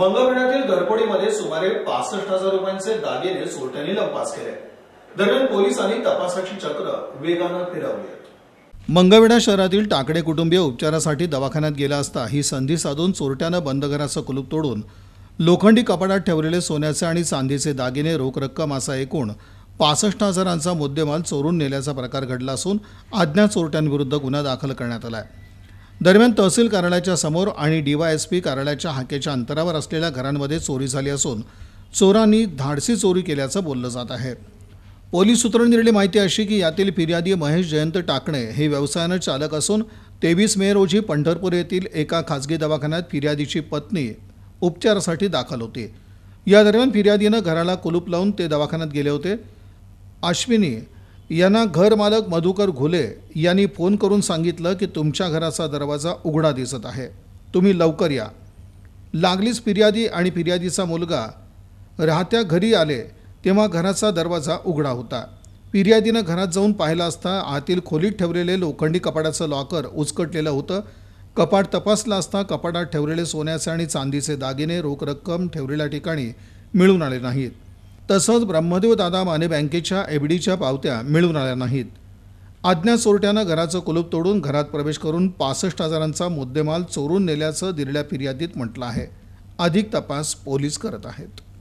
मंगळवेढ्यातील घरपोडीमध्ये सुमारे पासष्ट हजार रुपयांचे दागिने चोरट्यांनी लंपास केले दरम्यान पोलिसांनी तपासाची चक्र वेगानं फिरवली मंगळवेढा शहरातील टाकडे कुटुंबीय उपचारासाठी दवाखान्यात गेला असता ही संधी साधून चोरट्यानं बंद घराचं कुलूप तोडून लोखंडी कपाटात ठेवलेले सोन्याचे आणि चांदीचे दागिने रोख रक्कम असा एकूण पासष्ट हजारांचा मुद्देमाल चोरून नेल्याचा प्रकार घडला असून अज्ञात चोरट्यांविरुद्ध गुन्हा दाखल करण्यात आला आहे दरम्यान तहसील कार्यालयाच्या समोर आणि डीवायएसपी कार्यालयाच्या हाकेच्या अंतरावर असलेल्या घरांमध्ये चोरी झाली असून चोरांनी धाडसी चोरी केल्याचं बोललं जात आहे पोलीस सूत्रांनी दिलेली माहिती अशी की यातील फिर्यादी महेश जयंत टाकणे हे व्यवसायानं चालक असून तेवीस मे रोजी पंढरपूर येथील एका खाजगी दवाखान्यात फिर्यादीची पत्नी उपचारासाठी दाखल होती या दरम्यान फिर्यादीनं घराला कुलूप लावून ते दवाखान्यात गेले होते अश्विनी यांना घरमालक मधुकर घुले यांनी फोन करून सांगितलं की तुमच्या घराचा दरवाजा उघडा दिसत आहे तुम्ही लवकर या लागलीच फिर्यादी आणि फिर्यादीचा मुलगा राहत्या घरी आले तेव्हा घराचा दरवाजा उघडा होता फिर्यादीनं घरात जाऊन पाहिला असता आतील खोलीत ठेवलेले लोखंडी कपाडाचं लॉकर उचकटलेलं होतं कपाट तपासला असता कपाटात ठेवलेले सोन्याचे आणि चांदीचे दागिने रोख रक्कम ठेवलेल्या ठिकाणी मिळून आले नाहीत तसंच ब्रह्मदेव दादा माने बँकेच्या एबडीच्या पावत्या मिळून आल्या नाहीत आज्ञा चोरट्यानं घराचं कुलूप तोडून घरात प्रवेश करून पासष्ट हजारांचा मुद्देमाल चोरून नेल्याचं दिलेल्या फिर्यादीत म्हटलं आहे अधिक तपास पोलीस करत आहेत